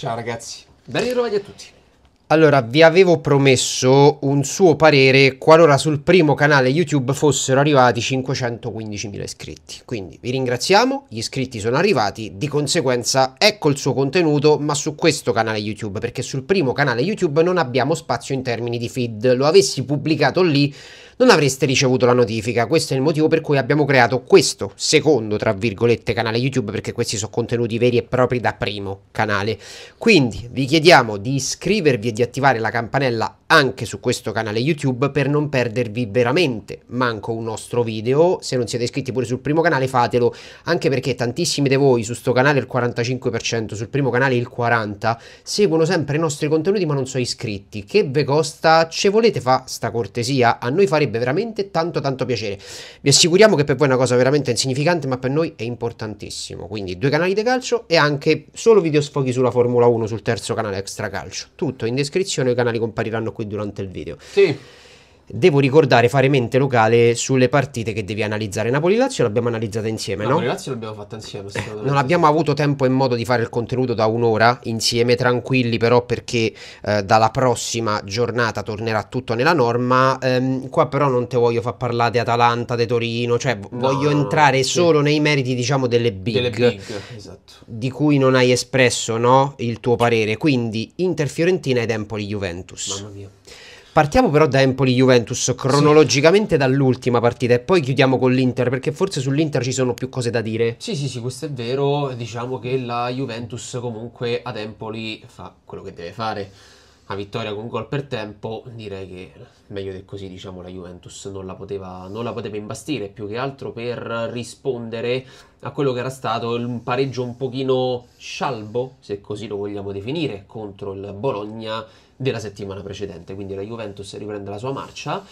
Ciao ragazzi, ben ritrovati a tutti. Allora, vi avevo promesso un suo parere qualora sul primo canale YouTube fossero arrivati 515.000 iscritti. Quindi vi ringraziamo, gli iscritti sono arrivati, di conseguenza ecco il suo contenuto, ma su questo canale YouTube, perché sul primo canale YouTube non abbiamo spazio in termini di feed. Lo avessi pubblicato lì non avreste ricevuto la notifica. Questo è il motivo per cui abbiamo creato questo secondo, tra virgolette, canale YouTube, perché questi sono contenuti veri e propri da primo canale. Quindi vi chiediamo di iscrivervi e di attivare la campanella anche su questo canale YouTube per non perdervi veramente manco un nostro video. Se non siete iscritti pure sul primo canale fatelo, anche perché tantissimi di voi su sto canale il 45%, sul primo canale il 40%, seguono sempre i nostri contenuti ma non sono iscritti. Che ve costa? Ce volete fa sta cortesia? A noi fare farebbe veramente tanto tanto piacere. Vi assicuriamo che per voi è una cosa veramente insignificante, ma per noi è importantissimo. Quindi due canali di calcio e anche solo video sfoghi sulla Formula 1 sul terzo canale Extra Calcio. Tutto in descrizione, i canali compariranno qui durante il video. Sì devo ricordare fare mente locale sulle partite che devi analizzare. Napoli-Lazio l'abbiamo analizzata insieme, no? Napoli-Lazio l'abbiamo fatta insieme. Eh, non abbiamo avuto tempo e modo di fare il contenuto da un'ora insieme, tranquilli però perché eh, dalla prossima giornata tornerà tutto nella norma. Ehm, qua però non te voglio far parlare di Atalanta, di Torino, cioè no, voglio no, entrare no, solo nei meriti diciamo delle big, delle big esatto. di cui non hai espresso no, il tuo parere. Quindi Inter-Fiorentina ed Empoli-Juventus. Mamma mia. Partiamo però da Empoli-Juventus cronologicamente sì. dall'ultima partita e poi chiudiamo con l'Inter perché forse sull'Inter ci sono più cose da dire. Sì, sì, sì, questo è vero. Diciamo che la Juventus comunque ad Empoli fa quello che deve fare una vittoria con gol per tempo, direi che meglio di così diciamo, la Juventus non la, poteva, non la, poteva, imbastire, più che altro per rispondere a quello che era stato un pareggio un pochino scialbo, se così lo vogliamo definire, contro il Bologna della settimana precedente. Quindi la Juventus riprende la sua marcia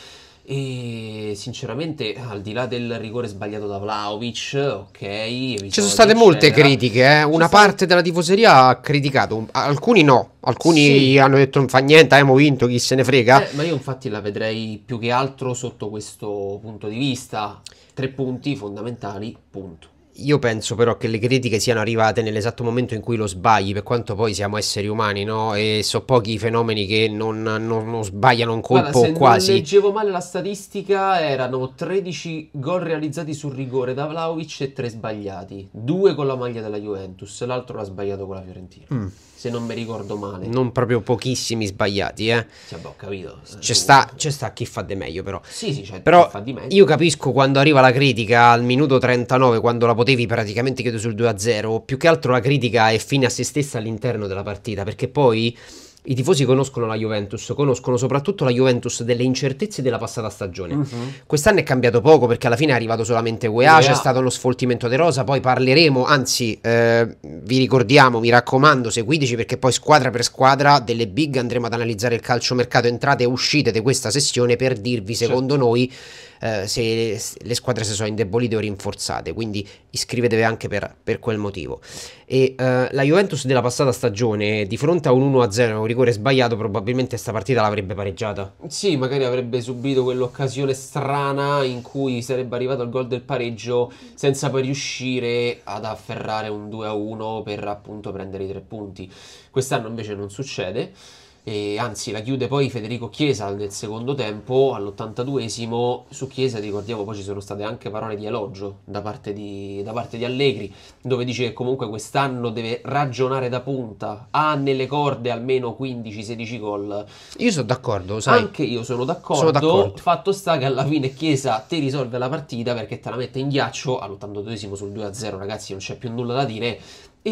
e sinceramente al di là del rigore sbagliato da Vlaovic, ok, ci sono state molte c'era. critiche, eh? una parte stato... della tifoseria ha criticato, alcuni no, alcuni sì. hanno detto non fa niente, abbiamo eh, vinto, chi se ne frega. Eh, ma io infatti la vedrei più che altro sotto questo punto di vista, tre punti fondamentali, punto. Io penso però che le critiche siano arrivate nell'esatto momento in cui lo sbagli, per quanto poi siamo esseri umani, no? E so pochi i fenomeni che non, non, non sbagliano un colpo Guarda, se quasi. Se leggevo male la statistica, erano 13 gol realizzati sul rigore da Vlaovic e 3 sbagliati, 2 con la maglia della Juventus, l'altro l'ha sbagliato con la Fiorentina. Mm se non mi ricordo male. Non proprio pochissimi sbagliati, eh. Sì, cioè, beh, capito. C'è sta, c'è sta, chi fa di meglio, però. Sì, sì, c'è però chi fa di meglio. Io capisco quando arriva la critica al minuto 39, quando la potevi praticamente chiedere sul 2-0, più che altro la critica è fine a se stessa all'interno della partita, perché poi i tifosi conoscono la Juventus, conoscono soprattutto la Juventus delle incertezze della passata stagione. Uh-huh. Quest'anno è cambiato poco perché alla fine è arrivato solamente UEA, yeah. c'è stato lo sfoltimento De Rosa, poi parleremo, anzi eh, vi ricordiamo, mi raccomando, seguiteci perché poi squadra per squadra delle big andremo ad analizzare il calcio mercato entrate e uscite di questa sessione per dirvi secondo certo. noi eh, se le squadre si sono indebolite o rinforzate, quindi iscrivetevi anche per, per quel motivo. E eh, la Juventus della passata stagione di fronte a un 1-0, rigore sbagliato probabilmente sta partita l'avrebbe pareggiata. Sì, magari avrebbe subito quell'occasione strana in cui sarebbe arrivato al gol del pareggio senza poi riuscire ad afferrare un 2-1 per appunto prendere i tre punti. Quest'anno invece non succede e anzi la chiude poi Federico Chiesa nel secondo tempo all'82esimo su Chiesa ricordiamo poi ci sono state anche parole di elogio da parte di, da parte di Allegri dove dice che comunque quest'anno deve ragionare da punta ha nelle corde almeno 15-16 gol io sono d'accordo sai. anche io sono d'accordo, sono d'accordo fatto sta che alla fine Chiesa ti risolve la partita perché te la mette in ghiaccio all'82esimo sul 2-0 ragazzi non c'è più nulla da dire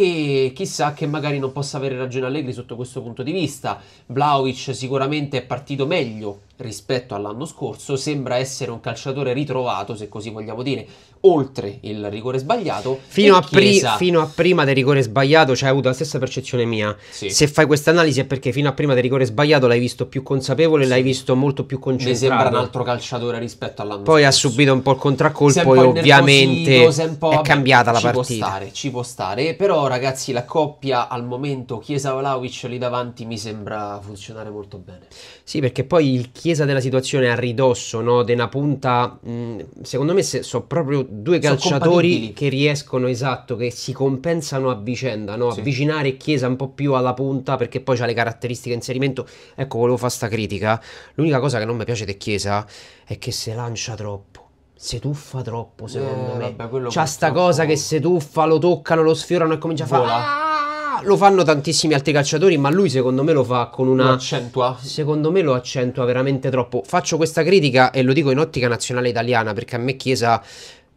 e chissà che magari non possa avere ragione Allegri sotto questo punto di vista. Vlaovic sicuramente è partito meglio rispetto all'anno scorso, sembra essere un calciatore ritrovato, se così vogliamo dire, oltre il rigore sbagliato. Fino, a, pri- fino a, prima del rigore sbagliato, cioè hai avuto la stessa percezione mia. Sì. Se fai questa analisi è perché fino a prima del rigore sbagliato l'hai visto più consapevole, sì. l'hai visto molto più concentrato. Mi sembra un altro calciatore rispetto all'anno Poi scorso. ha subito un po' il contraccolpo e ovviamente è cambiata la ci partita. Può stare, ci può stare, però ragazzi la coppia al momento Chiesa-Vlaovic lì davanti mi sembra funzionare molto bene. Sì, perché poi il Chiesa della situazione a ridosso, no? De una punta, mh, mm, secondo me sono proprio due calciatori che riescono, esatto, che si compensano a vicenda, no? Sì. Avvicinare Chiesa un po' più alla punta perché poi ha le caratteristiche inserimento. Ecco, volevo fare sta critica. L'unica cosa che non mi piace di Chiesa è che se lancia troppo se tuffa troppo, secondo eh, me. Vabbè, C'ha sta cosa che se tuffa, lo toccano, lo sfiorano e comincia a fare lo fanno tantissimi altri calciatori, ma lui secondo me lo fa con una... Lo accentua. Secondo me lo accentua veramente troppo. Faccio questa critica e lo dico in ottica nazionale italiana, perché a me Chiesa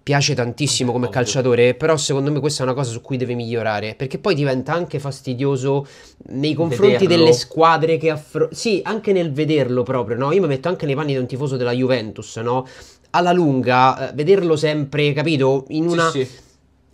piace tantissimo come calciatore, però secondo me questa è una cosa su cui deve migliorare, perché poi diventa anche fastidioso nei confronti vederlo. delle squadre che affronta. Sì, anche nel vederlo proprio, no? Io mi metto anche nei panni di un tifoso della Juventus, no? Alla lunga, eh, vederlo sempre, capito? In una... Sì, sì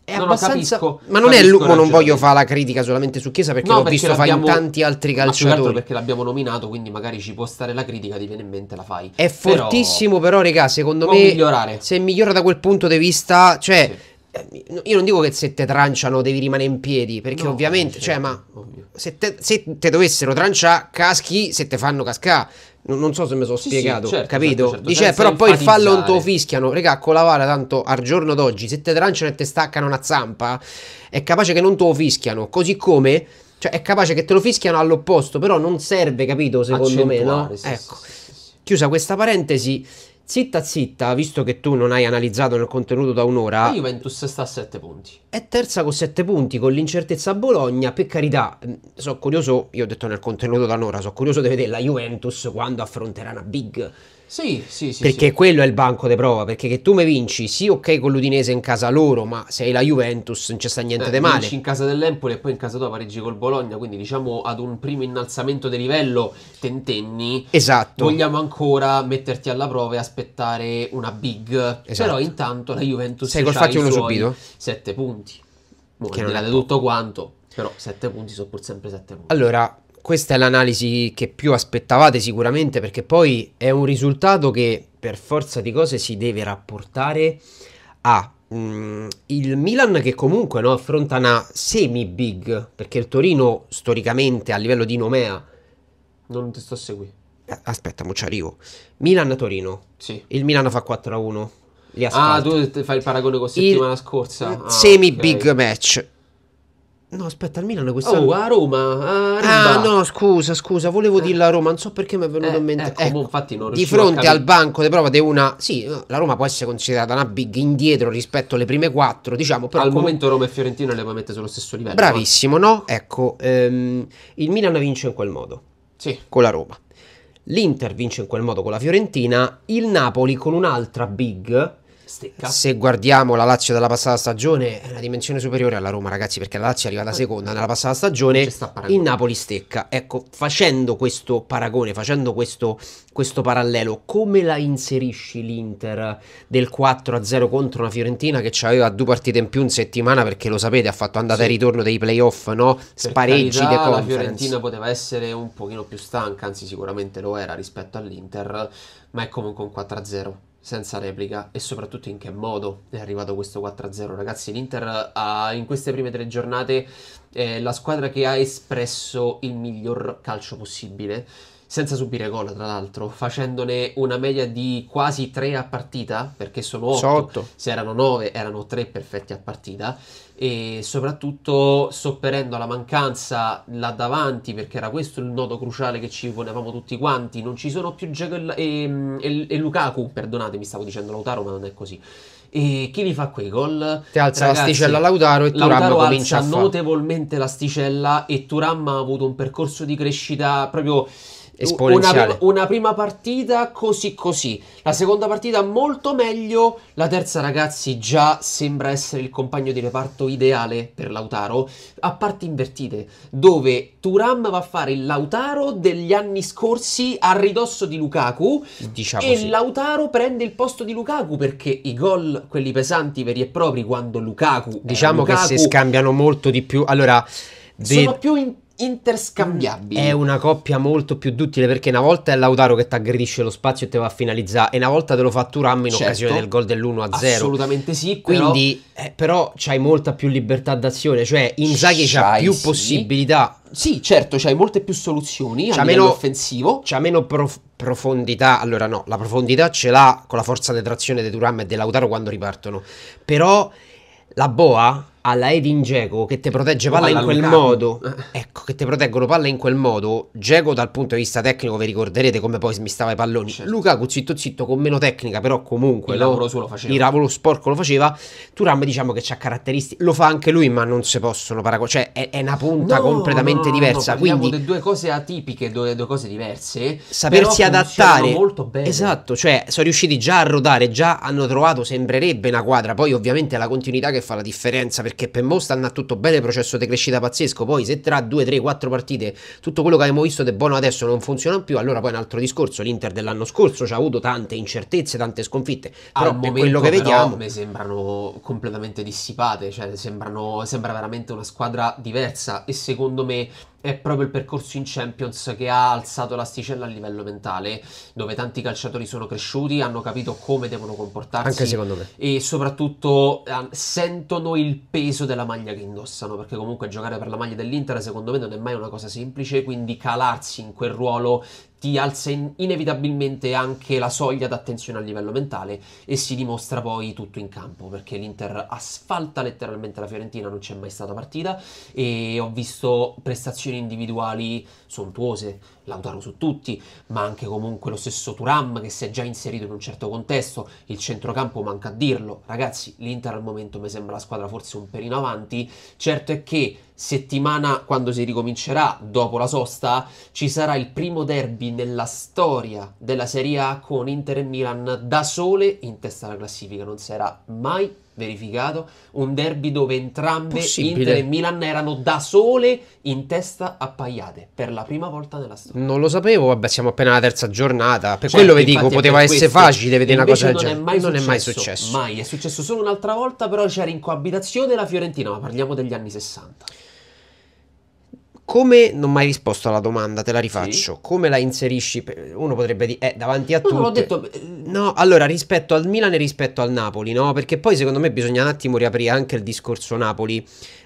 è non abbastanza... Capisco, ma non è l'uomo, non voglio fare la critica solamente su Chiesa perché no, l'ho perché visto fare in tanti altri calciatori. Ma perché l'abbiamo nominato, quindi magari ci può stare la critica, ti viene in mente, la fai. È fortissimo, però, raga, secondo me... Migliorare. Se migliora da quel punto di vista, cioè... Sì. Eh, io non dico che se te tranciano devi rimanere in piedi, perché no, ovviamente, certo, cioè, ma se te, se te dovessero tranciare, caschi se te fanno cascare. Non, so se mi sono sì, spiegato, sì, certo, certo, capito? Certo, certo. Dice, Senza però poi il fallo non te lo fischiano. Regà, con la vara, tanto al giorno d'oggi, se te tranciano e te staccano una zampa, è capace che non te lo fischiano. Così come, cioè, è capace che te lo fischiano all'opposto, però non serve, capito? Secondo Accentuare, me, no? Sì, ecco. Chiusa questa parentesi, zitta zitta, visto che tu non hai analizzato nel contenuto da un'ora. La Juventus sta a 7 punti. È terza con 7 punti, con l'incertezza a Bologna. Per carità, sono curioso, io ho detto nel contenuto da un'ora, sono curioso di vedere la Juventus quando affronterà una big sì, sì, sì. Perché sì. quello è il banco di prova. Perché che tu mi vinci, sì, ok, con l'Udinese in casa loro, ma sei la Juventus, non c'è sta niente eh, di male. Vinci in casa dell'Empoli e poi in casa tua pareggi col Bologna. Quindi, diciamo, ad un primo innalzamento di livello, tentenni. Esatto. Vogliamo ancora metterti alla prova e aspettare una big. Esatto. Però intanto la Juventus. Sei col fatti uno subito? Sette punti. Boh, che non è tutto quanto. Però sette punti sono pur sempre sette punti. Allora, questa è l'analisi che più aspettavate sicuramente perché poi è un risultato che per forza di cose si deve rapportare a mm, il Milan che comunque no, affronta una semi big perché il Torino storicamente a livello di nomea non ti sto a seguire eh, aspetta mo ci arrivo Milan-Torino sì. il Milan fa 4-1 Ah, tu fai il paragone con la settimana il scorsa. Ah, semi okay. big match. No, aspetta, al Milano quest'anno. Oh, a Roma. A ah, no, scusa, scusa, volevo eh. dirla a Roma, non so perché mi è venuto eh, in mente. Ecco, ecco, infatti non di fronte al banco di prova di una. Sì, la Roma può essere considerata una big indietro rispetto alle prime quattro, diciamo. Però al com... momento Roma e Fiorentina le puoi mettere sullo stesso livello. Bravissimo, no? no? Ecco, ehm, il Milano vince in quel modo. Sì. Con la Roma. L'Inter vince in quel modo con la Fiorentina. Il Napoli con un'altra big stecca. Se guardiamo la Lazio della passata stagione, è eh. una dimensione superiore alla Roma, ragazzi, perché la Lazio è arrivata seconda nella passata stagione, il Napoli stecca. Ecco, facendo questo paragone, facendo questo, questo parallelo, come la inserisci l'Inter del 4-0 contro una Fiorentina che aveva due partite in più in settimana, perché lo sapete, ha fatto andata sì. e ritorno dei playoff, no? Per Spareggi carità, La Fiorentina poteva essere un pochino più stanca, anzi sicuramente lo era rispetto all'Inter, ma è comunque un 4-0 senza replica e soprattutto in che modo è arrivato questo 4-0 ragazzi l'Inter ha, ah, in queste prime tre giornate eh, la squadra che ha espresso il miglior calcio possibile, senza subire gol tra l'altro, facendone una media di quasi 3 a partita, perché sono 8, se erano 9 erano 3 perfetti a partita, e soprattutto sopperendo alla mancanza là davanti, perché era questo il nodo cruciale che ci ponevamo tutti quanti, non ci sono più Dzeko e, mm, e, e, Lukaku, perdonatemi stavo dicendo Lautaro ma non è così, e chi li fa quei gol? Ti alza Ragazzi, l'asticella Lautaro e Turam Lautaro comincia alza a notevolmente l'asticella e Turam ha avuto un percorso di crescita proprio esponenziale. Una, una prima partita così così, la seconda partita molto meglio, la terza ragazzi già sembra essere il compagno di reparto ideale per Lautaro, a parti invertite, dove Turam va a fare il Lautaro degli anni scorsi a ridosso di Lukaku diciamo e sì. Lautaro prende il posto di Lukaku perché i gol, quelli pesanti veri e propri, quando Lukaku... Diciamo che si scambiano molto di più, allora... De... Sono più in interscambiabili. È una coppia molto più duttile perché una volta è Lautaro che ti aggredisce lo spazio e te va a finalizzare e una volta te lo fa Turam in certo, occasione del gol dell'1-0. Assolutamente sì, quindi però, eh, però c'hai molta più libertà d'azione, cioè Inzaghi c'ha più sì. possibilità. Sì, certo, c'hai molte più soluzioni c'ha a meno, offensivo. C'ha meno prof- profondità, allora no, la profondità ce l'ha con la forza di trazione di Turam e di Lautaro quando ripartono. Però la boa alla Edin Geco che ti protegge palla in quel modo, eh. ecco, che ti proteggono palla in quel modo, Geco dal punto di vista tecnico vi ricorderete come poi smistava i palloni, certo. Lukaku zitto zitto con meno tecnica però comunque il no? lavoro lo faceva, il lavoro sporco lo faceva, Turam diciamo che ha caratteristiche, lo fa anche lui ma non si possono paragonare, cioè è, è, una punta no, completamente no, diversa, no, quindi di due cose atipiche, due, due cose diverse, sapersi adattare, molto bene. esatto, cioè sono riusciti già a rodare, già hanno trovato sembrerebbe una quadra, poi ovviamente è la continuità che fa la differenza perché per Mo sta andando tutto bene, processo di crescita pazzesco, poi se tra 2, 3, 4 partite tutto quello che abbiamo visto di buono adesso non funziona più, allora poi un altro discorso, l'Inter dell'anno scorso ci ha avuto tante incertezze, tante sconfitte, però Al per momento, quello che però, vediamo... mi sembrano completamente dissipate, cioè sembrano, sembra veramente una squadra diversa e secondo me è proprio il percorso in Champions che ha alzato l'asticella a livello mentale, dove tanti calciatori sono cresciuti, hanno capito come devono comportarsi. Anche secondo me. E soprattutto eh, sentono il peso della maglia che indossano, perché comunque giocare per la maglia dell'Inter secondo me non è mai una cosa semplice, quindi calarsi in quel ruolo ti alza in inevitabilmente anche la soglia d'attenzione a livello mentale e si dimostra poi tutto in campo perché l'Inter asfalta letteralmente la Fiorentina, non c'è mai stata partita e ho visto prestazioni individuali sontuose, Lautaro su tutti, ma anche comunque lo stesso Turam che si è già inserito in un certo contesto, il centrocampo manca a dirlo, ragazzi l'Inter al momento mi sembra la squadra forse un perino avanti, certo è che settimana quando si ricomincerà dopo la sosta ci sarà il primo derby nella storia della Serie A con Inter e Milan da sole in testa alla classifica, non sarà mai verificato, un derby dove entrambe Possibile. Inter e Milan erano da sole in testa a appaiate per la prima volta nella storia. Non lo sapevo, vabbè, siamo appena alla terza giornata, per cioè, quello vi dico, poteva essere questo. facile vedere una cosa del genere. Non, è mai, non successo, è mai successo. Mai, è successo solo un'altra volta, però c'era in coabitazione la Fiorentina, ma parliamo degli anni 60. Come non mi hai risposto alla domanda, te la rifaccio. Sì. Come la inserisci? Uno potrebbe dire, eh, davanti a no, tutte. detto... Eh, no, allora rispetto al Milan e rispetto al Napoli, no? Perché poi secondo me bisogna un attimo riaprire anche il discorso Napoli.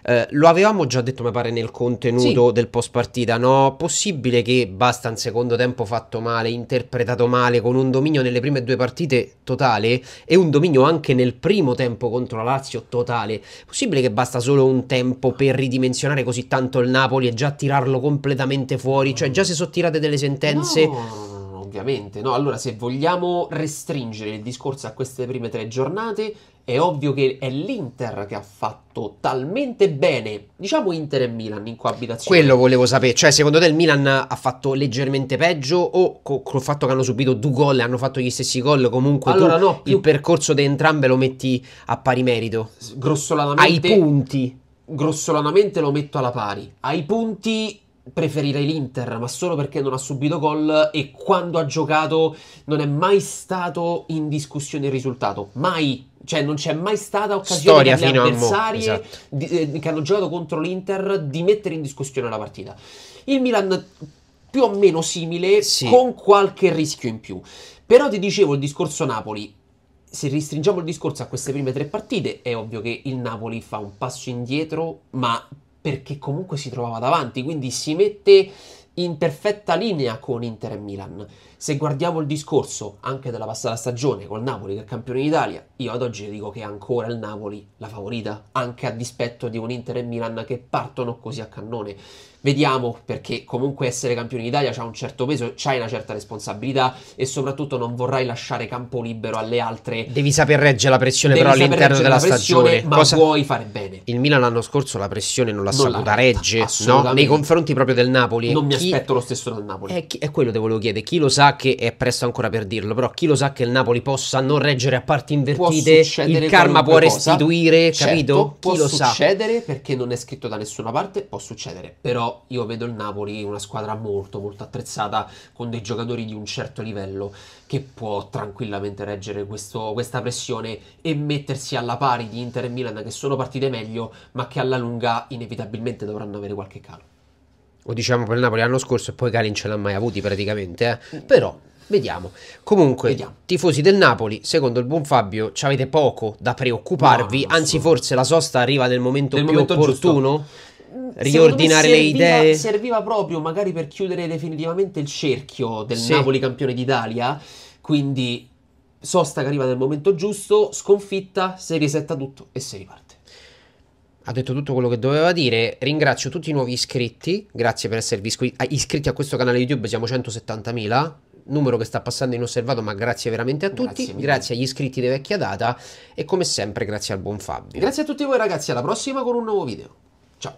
Eh, lo avevamo già detto, mi pare, nel contenuto sì. del post partita, no? Possibile che basta un secondo tempo fatto male, interpretato male, con un dominio nelle prime due partite totale e un dominio anche nel primo tempo contro la Lazio totale. Possibile che basta solo un tempo per ridimensionare così tanto il Napoli e già tirarlo completamente fuori? Cioè, già si sono tirate delle sentenze. No ovviamente. No? Allora, se vogliamo restringere il discorso a queste prime tre giornate, è ovvio che è l'Inter che ha fatto talmente bene, diciamo Inter e Milan in coabitazione. Quello volevo sapere, cioè secondo te il Milan ha fatto leggermente peggio o col co fatto che hanno subito due gol e hanno fatto gli stessi gol comunque allora, no, più... il percorso di entrambe lo metti a pari merito? Grossolanamente... Ai punti? Grossolanamente lo metto alla pari. Ai punti preferirei l'Inter, ma solo perché non ha subito gol e quando ha giocato non è mai stato in discussione il risultato, mai. Cioè non c'è mai stata occasione per le avversarie esatto. di, eh, che hanno giocato contro l'Inter di mettere in discussione la partita. Il Milan più o meno simile sì. con qualche rischio in più. Però ti dicevo il discorso Napoli, se ristringiamo il discorso a queste prime tre partite, è ovvio che il Napoli fa un passo indietro, ma perché comunque si trovava davanti, quindi si mette in perfetta linea con Inter e Milan. Se guardiamo il discorso anche della passata stagione col Napoli che è campione d'Italia, io ad oggi dico che è ancora il Napoli la favorita, anche a dispetto di un Inter e Milan che partono così a cannone. Vediamo perché comunque essere campione d'Italia c'ha un certo peso, c'hai una certa responsabilità e soprattutto non vorrai lasciare campo libero alle altre. Devi saper reggere la pressione Devi però all'interno della stagione. Ma Cosa... puoi fare bene. Il Milan l'anno scorso la pressione non l'ha non saputa reggere, no? nei confronti proprio del Napoli. Eh, non mi chi... aspetto lo stesso dal Napoli. È, eh, chi... è quello che volevo chiedere. Chi lo sa che è presto ancora per dirlo, però chi lo sa che il Napoli possa non reggere a parti invertite, il karma può restituire, cosa. capito? Certo, può succedere sa? perché non è scritto da nessuna parte, può succedere, però io vedo il Napoli una squadra molto molto attrezzata con dei giocatori di un certo livello che può tranquillamente reggere questo, questa pressione e mettersi alla pari di Inter e Milan che sono partite meglio ma che alla lunga inevitabilmente dovranno avere qualche calo. Lo diciamo per il Napoli l'anno scorso e poi cali ce l'ha mai avuti praticamente, eh? però Vediamo. Comunque, Vediamo. tifosi del Napoli, secondo il buon Fabio, avete poco da preoccuparvi, no, anzi forse la sosta arriva nel momento nel più momento opportuno. Giusto riordinare serviva, le idee. Serviva proprio magari per chiudere definitivamente il cerchio del sì. Napoli campione d'Italia, quindi sosta che arriva nel momento giusto, sconfitta, si risetta tutto e si riparte. Ha detto tutto quello che doveva dire. Ringrazio tutti i nuovi iscritti. Grazie per esservi ah, iscritti a questo canale YouTube. Siamo 170.000 numero che sta passando inosservato, ma grazie veramente a tutti, mille. grazie agli iscritti di vecchia data e come sempre grazie al buon Fabio. Grazie a tutti voi ragazzi, alla prossima con un nuovo video. Ciao.